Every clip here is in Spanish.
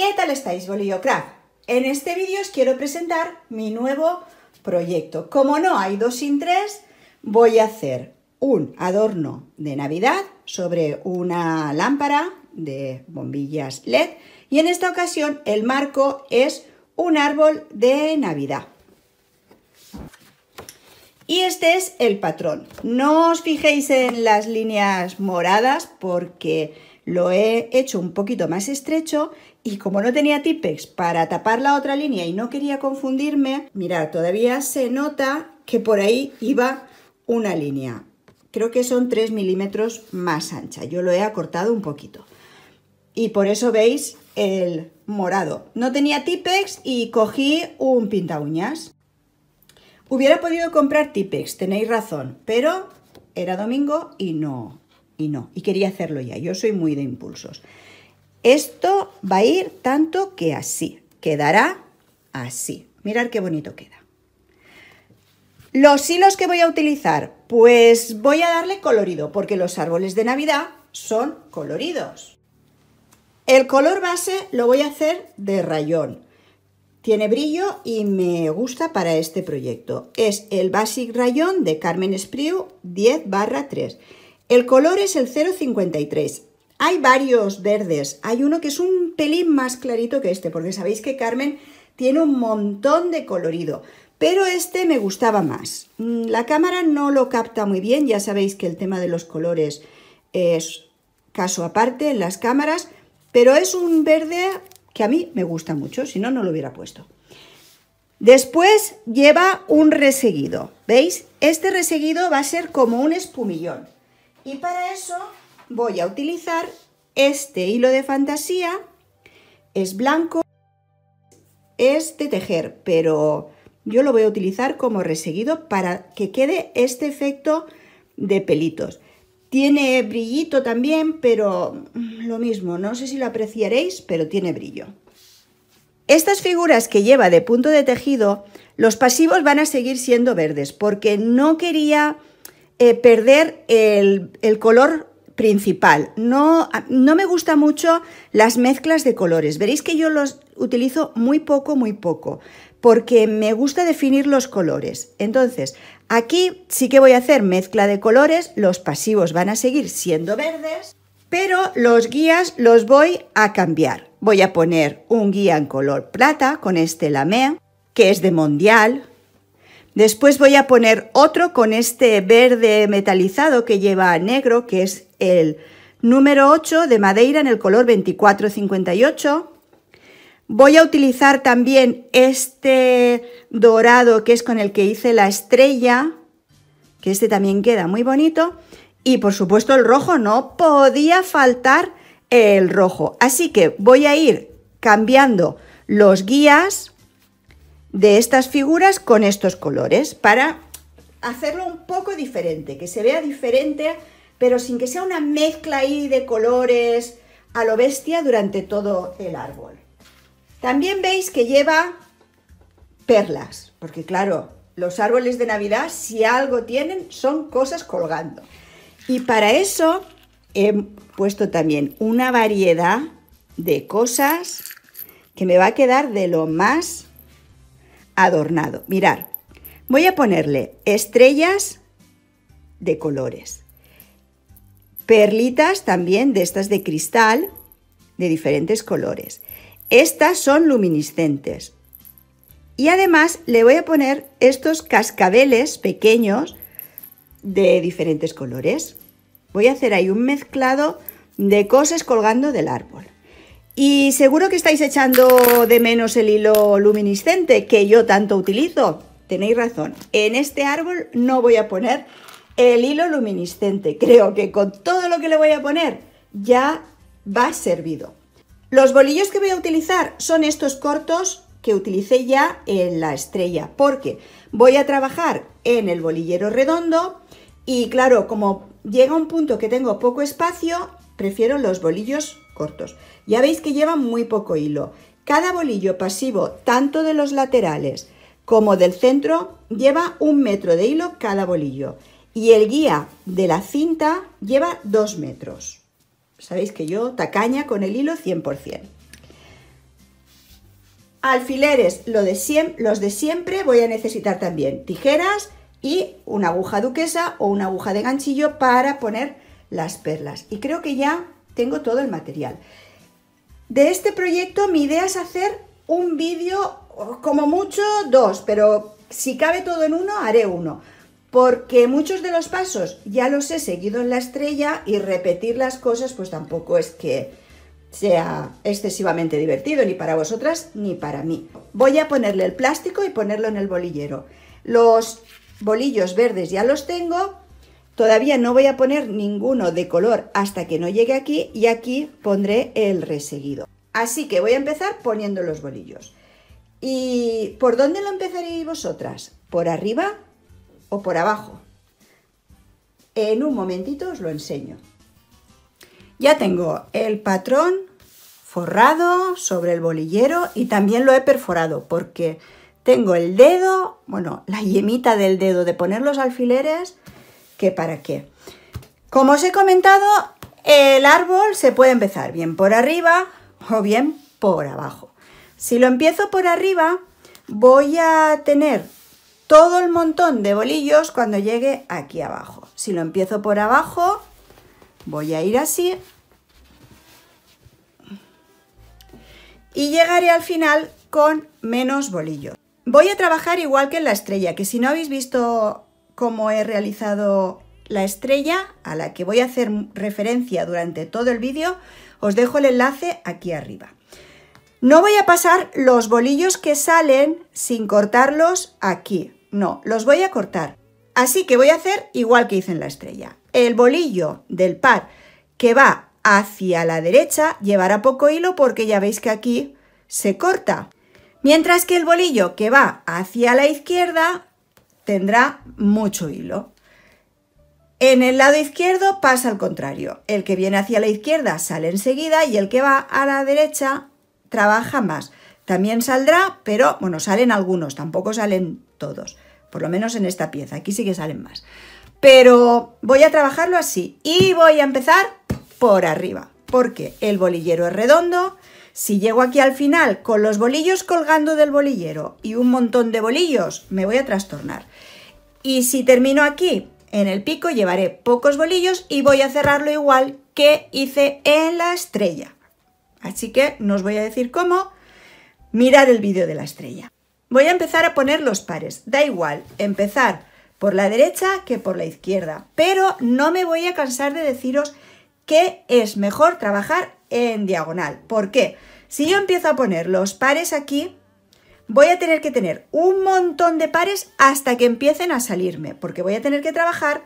¿Qué tal estáis, Boliocraft? En este vídeo os quiero presentar mi nuevo proyecto. Como no hay dos sin tres, voy a hacer un adorno de Navidad sobre una lámpara de bombillas LED y en esta ocasión el marco es un árbol de Navidad. Y este es el patrón. No os fijéis en las líneas moradas porque lo he hecho un poquito más estrecho y como no tenía tipex para tapar la otra línea y no quería confundirme, mirad, todavía se nota que por ahí iba una línea. Creo que son 3 milímetros más ancha. Yo lo he acortado un poquito. Y por eso veis el morado. No tenía tipex y cogí un pinta uñas. Hubiera podido comprar tipex, tenéis razón, pero era domingo y no, y no. Y quería hacerlo ya. Yo soy muy de impulsos. Esto va a ir tanto que así, quedará así. mirar qué bonito queda. Los hilos que voy a utilizar, pues voy a darle colorido, porque los árboles de Navidad son coloridos. El color base lo voy a hacer de rayón. Tiene brillo y me gusta para este proyecto. Es el Basic Rayón de Carmen Espriu 10 barra 3. El color es el 053. Hay varios verdes, hay uno que es un pelín más clarito que este, porque sabéis que Carmen tiene un montón de colorido, pero este me gustaba más. Mm, la cámara no lo capta muy bien, ya sabéis que el tema de los colores es caso aparte en las cámaras, pero es un verde que a mí me gusta mucho, si no, no lo hubiera puesto. Después lleva un reseguido, ¿veis? Este reseguido va a ser como un espumillón. Y para eso voy a utilizar este hilo de fantasía, es blanco, es de tejer, pero yo lo voy a utilizar como reseguido para que quede este efecto de pelitos. Tiene brillito también, pero lo mismo, no sé si lo apreciaréis, pero tiene brillo. Estas figuras que lleva de punto de tejido, los pasivos van a seguir siendo verdes, porque no quería eh, perder el, el color principal. No, no me gustan mucho las mezclas de colores. Veréis que yo los utilizo muy poco, muy poco, porque me gusta definir los colores. Entonces, aquí sí que voy a hacer mezcla de colores, los pasivos van a seguir siendo verdes, pero los guías los voy a cambiar. Voy a poner un guía en color plata con este lamé, que es de Mondial, Después voy a poner otro con este verde metalizado que lleva negro, que es el número 8 de madeira en el color 2458. Voy a utilizar también este dorado que es con el que hice la estrella, que este también queda muy bonito. Y por supuesto el rojo, no podía faltar el rojo. Así que voy a ir cambiando los guías de estas figuras con estos colores para hacerlo un poco diferente, que se vea diferente, pero sin que sea una mezcla ahí de colores a lo bestia durante todo el árbol. También veis que lleva perlas, porque claro, los árboles de Navidad si algo tienen son cosas colgando. Y para eso he puesto también una variedad de cosas que me va a quedar de lo más adornado. Mirar, voy a ponerle estrellas de colores, perlitas también de estas de cristal de diferentes colores. Estas son luminiscentes. Y además le voy a poner estos cascabeles pequeños de diferentes colores. Voy a hacer ahí un mezclado de cosas colgando del árbol. Y seguro que estáis echando de menos el hilo luminiscente que yo tanto utilizo. Tenéis razón, en este árbol no voy a poner el hilo luminiscente. Creo que con todo lo que le voy a poner ya va servido. Los bolillos que voy a utilizar son estos cortos que utilicé ya en la estrella, porque voy a trabajar en el bolillero redondo y claro, como llega un punto que tengo poco espacio, prefiero los bolillos cortos. Ya veis que lleva muy poco hilo. Cada bolillo pasivo, tanto de los laterales como del centro, lleva un metro de hilo cada bolillo. Y el guía de la cinta lleva dos metros. Sabéis que yo tacaña con el hilo 100%. Alfileres, los de siempre voy a necesitar también tijeras y una aguja duquesa o una aguja de ganchillo para poner las perlas. Y creo que ya tengo todo el material. De este proyecto mi idea es hacer un vídeo, como mucho dos, pero si cabe todo en uno, haré uno. Porque muchos de los pasos ya los he seguido en la estrella y repetir las cosas pues tampoco es que sea excesivamente divertido ni para vosotras ni para mí. Voy a ponerle el plástico y ponerlo en el bolillero. Los bolillos verdes ya los tengo Todavía no voy a poner ninguno de color hasta que no llegue aquí y aquí pondré el reseguido. Así que voy a empezar poniendo los bolillos. ¿Y por dónde lo empezaréis vosotras? ¿Por arriba o por abajo? En un momentito os lo enseño. Ya tengo el patrón forrado sobre el bolillero y también lo he perforado porque tengo el dedo, bueno, la yemita del dedo de poner los alfileres que para qué. Como os he comentado, el árbol se puede empezar bien por arriba o bien por abajo. Si lo empiezo por arriba, voy a tener todo el montón de bolillos cuando llegue aquí abajo. Si lo empiezo por abajo, voy a ir así. Y llegaré al final con menos bolillos. Voy a trabajar igual que en la estrella, que si no habéis visto como he realizado la estrella a la que voy a hacer referencia durante todo el vídeo, os dejo el enlace aquí arriba. No voy a pasar los bolillos que salen sin cortarlos aquí, no, los voy a cortar. Así que voy a hacer igual que hice en la estrella. El bolillo del par que va hacia la derecha llevará poco hilo porque ya veis que aquí se corta. Mientras que el bolillo que va hacia la izquierda tendrá mucho hilo. En el lado izquierdo pasa al contrario. El que viene hacia la izquierda sale enseguida y el que va a la derecha trabaja más. También saldrá, pero bueno, salen algunos, tampoco salen todos. Por lo menos en esta pieza, aquí sí que salen más. Pero voy a trabajarlo así y voy a empezar por arriba, porque el bolillero es redondo, si llego aquí al final con los bolillos colgando del bolillero y un montón de bolillos, me voy a trastornar. Y si termino aquí, en el pico, llevaré pocos bolillos y voy a cerrarlo igual que hice en la estrella. Así que no os voy a decir cómo, Mirar el vídeo de la estrella. Voy a empezar a poner los pares, da igual, empezar por la derecha que por la izquierda, pero no me voy a cansar de deciros que es mejor trabajar en diagonal. ¿Por qué? Si yo empiezo a poner los pares aquí, voy a tener que tener un montón de pares hasta que empiecen a salirme, porque voy a tener que trabajar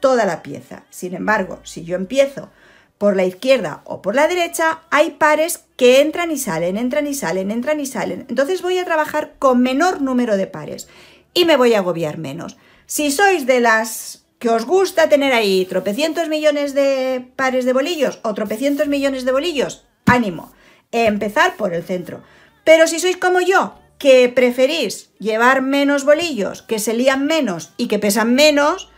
toda la pieza. Sin embargo, si yo empiezo por la izquierda o por la derecha, hay pares que entran y salen, entran y salen, entran y salen. Entonces voy a trabajar con menor número de pares y me voy a agobiar menos. Si sois de las que os gusta tener ahí tropecientos millones de pares de bolillos o tropecientos millones de bolillos, ánimo, eh, empezar por el centro. Pero si sois como yo, que preferís llevar menos bolillos, que se lían menos y que pesan menos,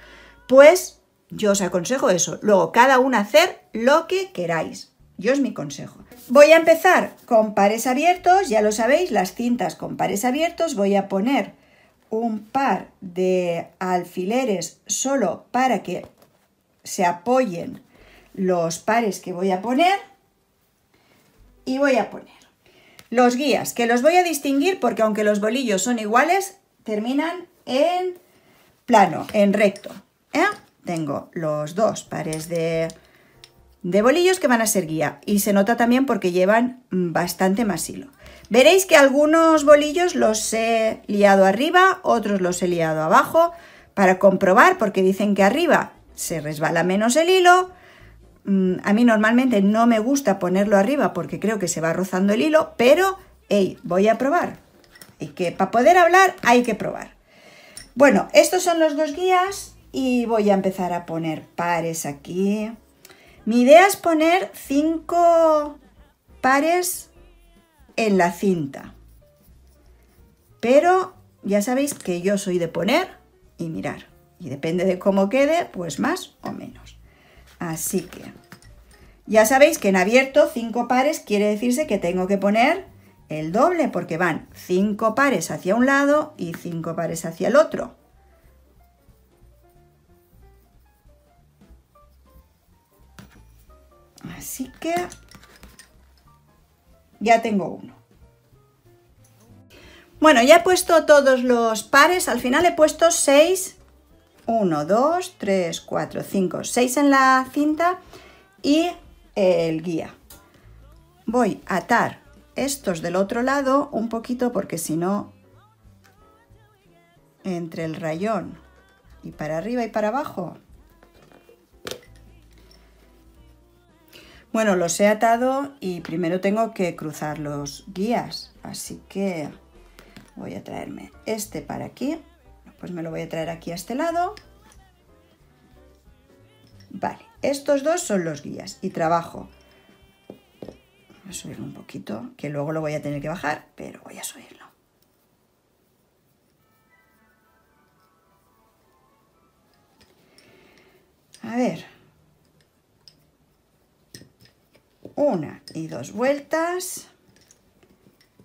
pues yo os aconsejo eso. Luego, cada uno hacer lo que queráis. Yo es mi consejo. Voy a empezar con pares abiertos, ya lo sabéis, las cintas con pares abiertos. Voy a poner un par de alfileres solo para que se apoyen los pares que voy a poner y voy a poner los guías, que los voy a distinguir porque aunque los bolillos son iguales, terminan en plano, en recto. ¿eh? Tengo los dos pares de bolillos que van a ser guía y se nota también porque llevan bastante más hilo. Veréis que algunos bolillos los he liado arriba, otros los he liado abajo, para comprobar, porque dicen que arriba se resbala menos el hilo. Mm, a mí normalmente no me gusta ponerlo arriba porque creo que se va rozando el hilo, pero hey, voy a probar. Y que para poder hablar hay que probar. Bueno, estos son los dos guías y voy a empezar a poner pares aquí. Mi idea es poner cinco pares en la cinta. Pero ya sabéis que yo soy de poner y mirar. Y depende de cómo quede, pues más o menos. Así que ya sabéis que en abierto cinco pares quiere decirse que tengo que poner el doble porque van cinco pares hacia un lado y cinco pares hacia el otro. Así que ya tengo uno. Bueno, ya he puesto todos los pares, al final he puesto 6, 1, 2, 3, 4, 5, 6 en la cinta y el guía. Voy a atar estos del otro lado un poquito porque si no, entre el rayón y para arriba y para abajo Bueno, los he atado y primero tengo que cruzar los guías, así que voy a traerme este para aquí, pues me lo voy a traer aquí a este lado. Vale, estos dos son los guías y trabajo. Voy a subirlo un poquito, que luego lo voy a tener que bajar, pero voy a subirlo. A ver, una y dos vueltas,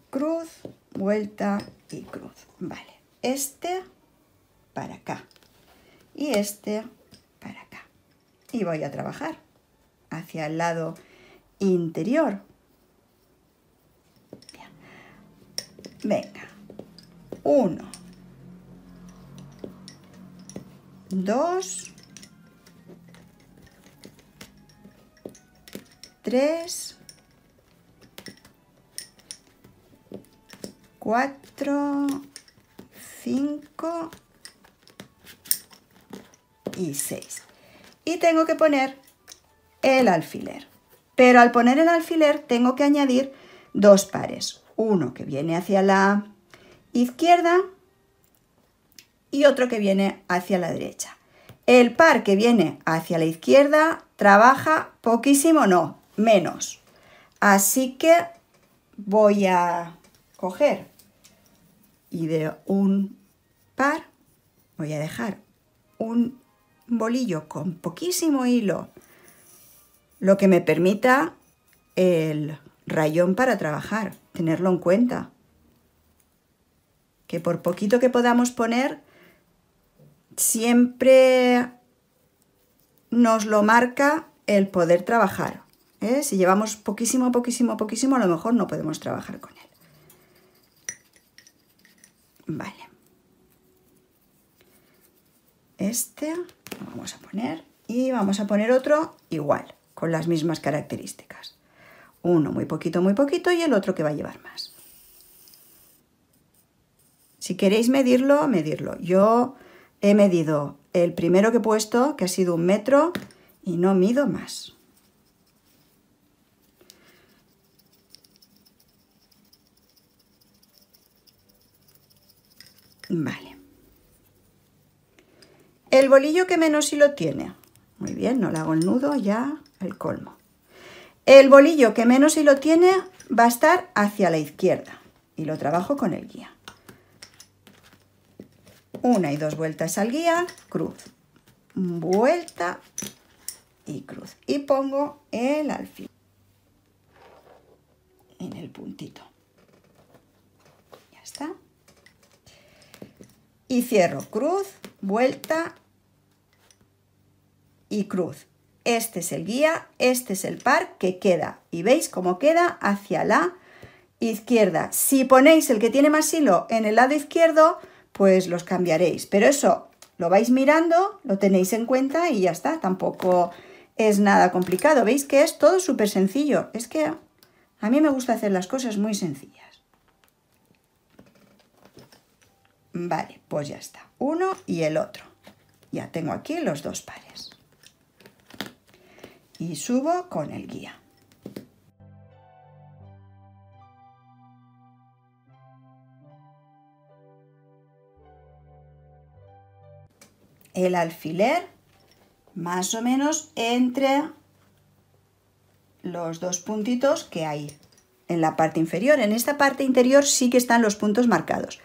cruz, vuelta y cruz. Vale, este para acá y este para acá. Y voy a trabajar hacia el lado interior. Venga, uno, dos, 3, 4, 5 y 6. Y tengo que poner el alfiler. Pero al poner el alfiler tengo que añadir dos pares. Uno que viene hacia la izquierda y otro que viene hacia la derecha. El par que viene hacia la izquierda trabaja poquísimo, no, menos. Así que voy a coger y de un par voy a dejar un bolillo con poquísimo hilo, lo que me permita el rayón para trabajar, tenerlo en cuenta. Que por poquito que podamos poner, siempre nos lo marca el poder trabajar. ¿eh? Si llevamos poquísimo, poquísimo, poquísimo, a lo mejor no podemos trabajar con él. Vale. Este lo vamos a poner y vamos a poner otro igual, con las mismas características. Uno muy poquito, muy poquito y el otro que va a llevar más. Si queréis medirlo, medirlo. Yo he medido el primero que he puesto, que ha sido un metro, y no mido más. Vale. El bolillo que menos hilo tiene. Muy bien, no le hago el nudo, ya el colmo. El bolillo que menos hilo tiene va a estar hacia la izquierda y lo trabajo con el guía. Una y dos vueltas al guía, cruz, vuelta y cruz. Y pongo el alfil en el puntito. Ya está y cierro cruz, vuelta y cruz. Este es el guía, este es el par que queda y veis cómo queda hacia la izquierda. Si ponéis el que tiene más hilo en el lado izquierdo, pues los cambiaréis, pero eso lo vais mirando, lo tenéis en cuenta y ya está, tampoco es nada complicado. Veis que es todo súper sencillo, es que a mí me gusta hacer las cosas muy sencillas. Vale, pues ya está. Uno y el otro. Ya tengo aquí los dos pares. Y subo con el guía. El alfiler más o menos entre los dos puntitos que hay en la parte inferior. En esta parte interior sí que están los puntos marcados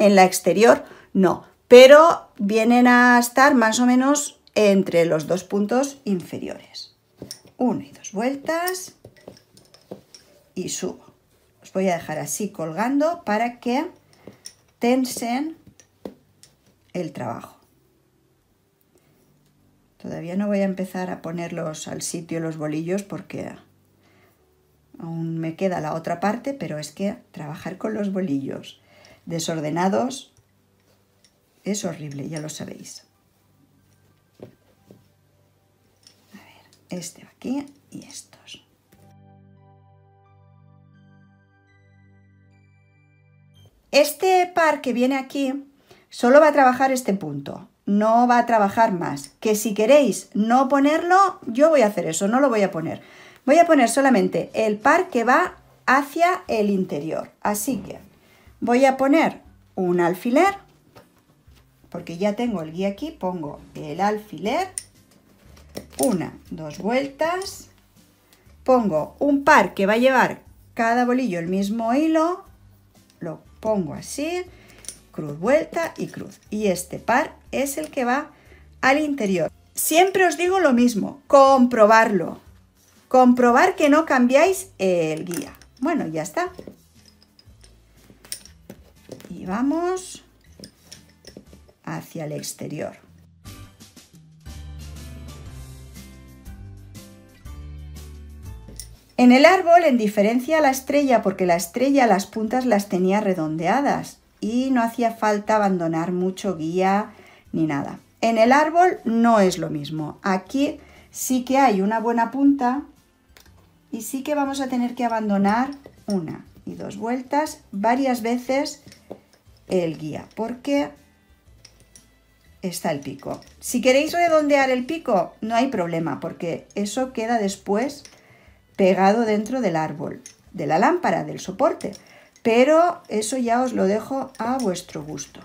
en la exterior no, pero vienen a estar más o menos entre los dos puntos inferiores. Una y dos vueltas y subo. Os voy a dejar así colgando para que tensen el trabajo. Todavía no voy a empezar a ponerlos al sitio los bolillos porque aún me queda la otra parte, pero es que trabajar con los bolillos desordenados, es horrible, ya lo sabéis. este aquí y estos. Este par que viene aquí solo va a trabajar este punto, no va a trabajar más. Que si queréis no ponerlo, yo voy a hacer eso, no lo voy a poner. Voy a poner solamente el par que va hacia el interior. Así que Voy a poner un alfiler, porque ya tengo el guía aquí, pongo el alfiler, una, dos vueltas, pongo un par que va a llevar cada bolillo el mismo hilo, lo pongo así, cruz, vuelta y cruz. Y este par es el que va al interior. Siempre os digo lo mismo, comprobarlo. Comprobar que no cambiáis el guía. Bueno, ya está y vamos hacia el exterior. En el árbol, en diferencia a la estrella, porque la estrella las puntas las tenía redondeadas y no hacía falta abandonar mucho guía ni nada. En el árbol no es lo mismo. Aquí sí que hay una buena punta y sí que vamos a tener que abandonar una y dos vueltas varias veces el guía, porque está el pico. Si queréis redondear el pico, no hay problema, porque eso queda después pegado dentro del árbol, de la lámpara, del soporte. Pero eso ya os lo dejo a vuestro gusto.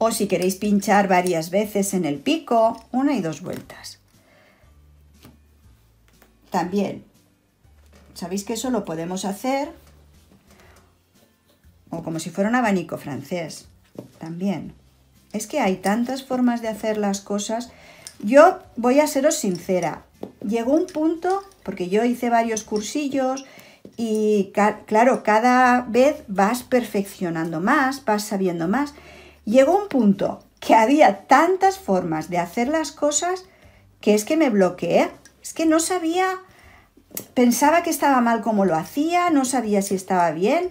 O si queréis pinchar varias veces en el pico, una y dos vueltas. También Sabéis que eso lo podemos hacer o como si fuera un abanico francés también. Es que hay tantas formas de hacer las cosas. Yo voy a seros sincera. Llegó un punto, porque yo hice varios cursillos y claro, cada vez vas perfeccionando más, vas sabiendo más. Llegó un punto que había tantas formas de hacer las cosas que es que me bloqueé. Es que no sabía pensaba que estaba mal como lo hacía, no sabía si estaba bien.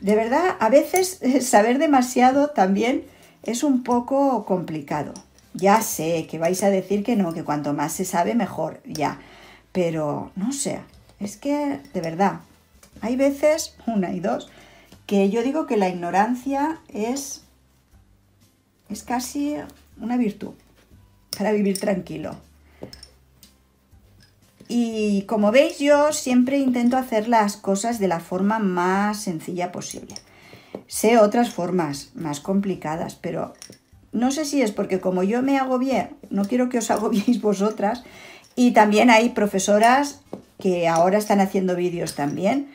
De verdad, a veces saber demasiado también es un poco complicado. Ya sé que vais a decir que no, que cuanto más se sabe mejor, ya. Pero no sé, es que de verdad, hay veces, una y dos, que yo digo que la ignorancia es, es casi una virtud para vivir tranquilo. Y como veis yo siempre intento hacer las cosas de la forma más sencilla posible. Sé otras formas más complicadas, pero no sé si es porque como yo me hago bien, no quiero que os agobiéis vosotras, y también hay profesoras que ahora están haciendo vídeos también,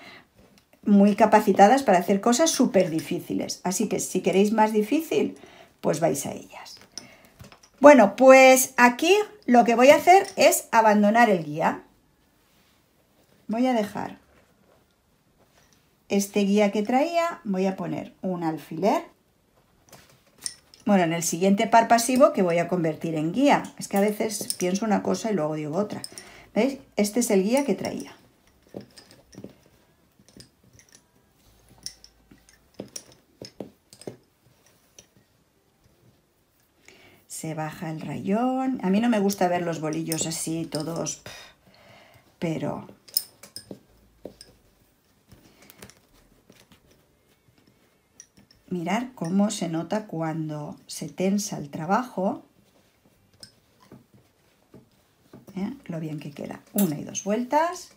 muy capacitadas para hacer cosas súper difíciles. Así que si queréis más difícil, pues vais a ellas. Bueno, pues aquí lo que voy a hacer es abandonar el guía. Voy a dejar este guía que traía, voy a poner un alfiler. Bueno, en el siguiente par pasivo que voy a convertir en guía. Es que a veces pienso una cosa y luego digo otra. ¿Veis? Este es el guía que traía. se baja el rayón. A mí no me gusta ver los bolillos así, todos, pero... Mirar cómo se nota cuando se tensa el trabajo. ¿Eh? Lo bien que queda. Una y dos vueltas.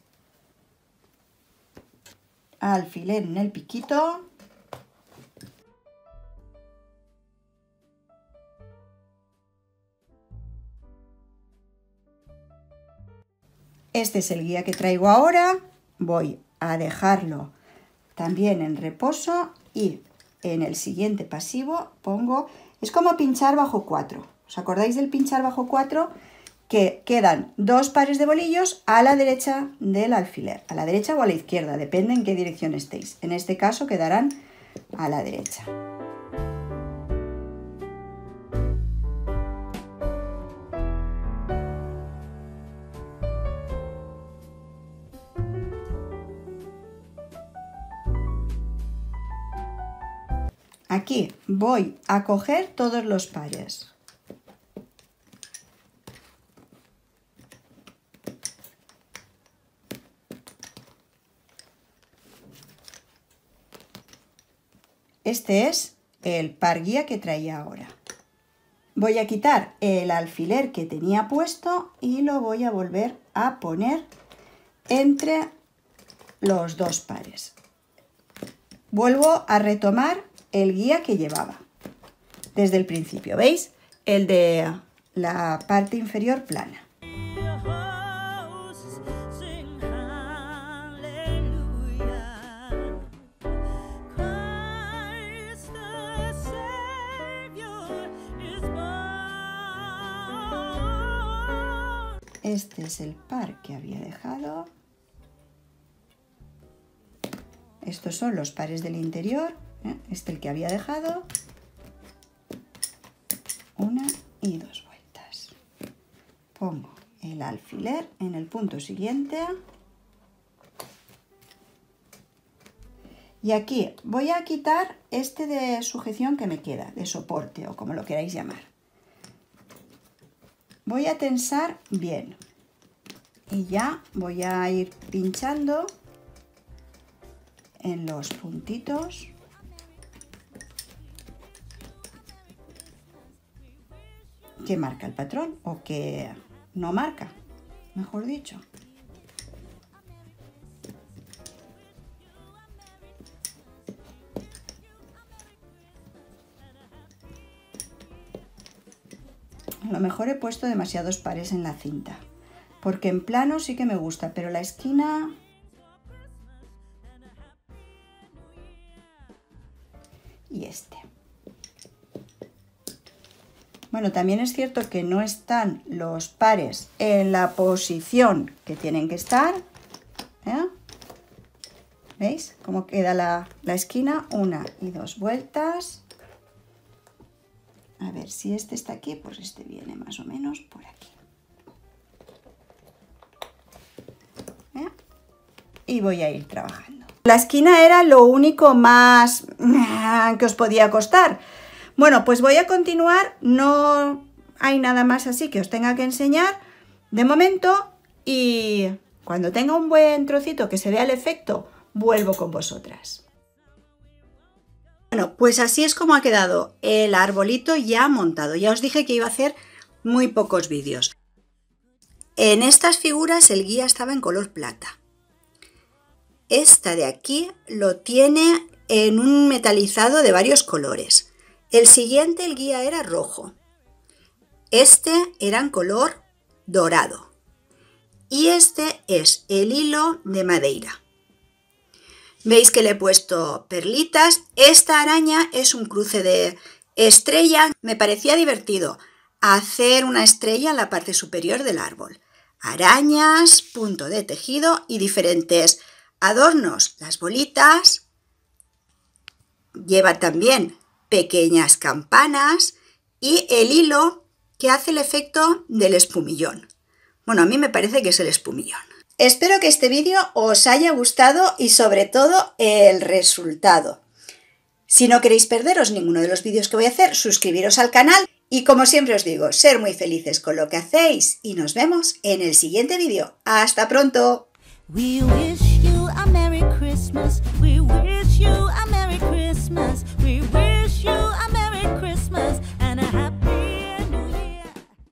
Alfiler en el piquito. Este es el guía que traigo ahora. Voy a dejarlo también en reposo y en el siguiente pasivo pongo... Es como pinchar bajo 4. ¿Os acordáis del pinchar bajo 4? Que quedan dos pares de bolillos a la derecha del alfiler. A la derecha o a la izquierda, depende en qué dirección estéis. En este caso quedarán a la derecha. Aquí voy a coger todos los pares. Este es el par guía que traía ahora. Voy a quitar el alfiler que tenía puesto y lo voy a volver a poner entre los dos pares. Vuelvo a retomar el guía que llevaba. Desde el principio, ¿veis? El de la parte inferior plana. Este es el par que había dejado. Estos son los pares del interior. ¿eh? Este el que había dejado. Una y dos vueltas. Pongo el alfiler en el punto siguiente. Y aquí voy a quitar este de sujeción que me queda, de soporte o como lo queráis llamar. Voy a tensar bien. Y ya voy a ir pinchando en los puntitos. que marca el patrón o que no marca, mejor dicho. A lo mejor he puesto demasiados pares en la cinta, porque en plano sí que me gusta, pero la esquina también es cierto que no están los pares en la posición que tienen que estar. ¿eh? ¿Veis cómo queda la, esquina? Una y dos vueltas. A ver, si este está aquí, pues este viene más o menos por aquí. ¿Eh? Y voy a ir trabajando. La esquina era lo único más que os podía costar, bueno, pues voy a continuar, no hay nada más así que os tenga que enseñar de momento y cuando tenga un buen trocito que se vea el efecto, vuelvo con vosotras. Bueno, pues así es como ha quedado el arbolito ya montado. Ya os dije que iba a hacer muy pocos vídeos. En estas figuras el guía estaba en color plata. Esta de aquí lo tiene en un metalizado de varios colores. El siguiente, el guía, era rojo. Este era en color dorado. Y este es el hilo de madeira. Veis que le he puesto perlitas. Esta araña es un cruce de estrella. Me parecía divertido hacer una estrella en la parte superior del árbol. Arañas, punto de tejido y diferentes adornos. Las bolitas. Lleva también pequeñas campanas y el hilo que hace el efecto del espumillón. Bueno, a mí me parece que es el espumillón. Espero que este vídeo os haya gustado y sobre todo el resultado. Si no queréis perderos ninguno de los vídeos que voy a hacer, suscribiros al canal y como siempre os digo, ser muy felices con lo que hacéis y nos vemos en el siguiente vídeo. ¡Hasta pronto!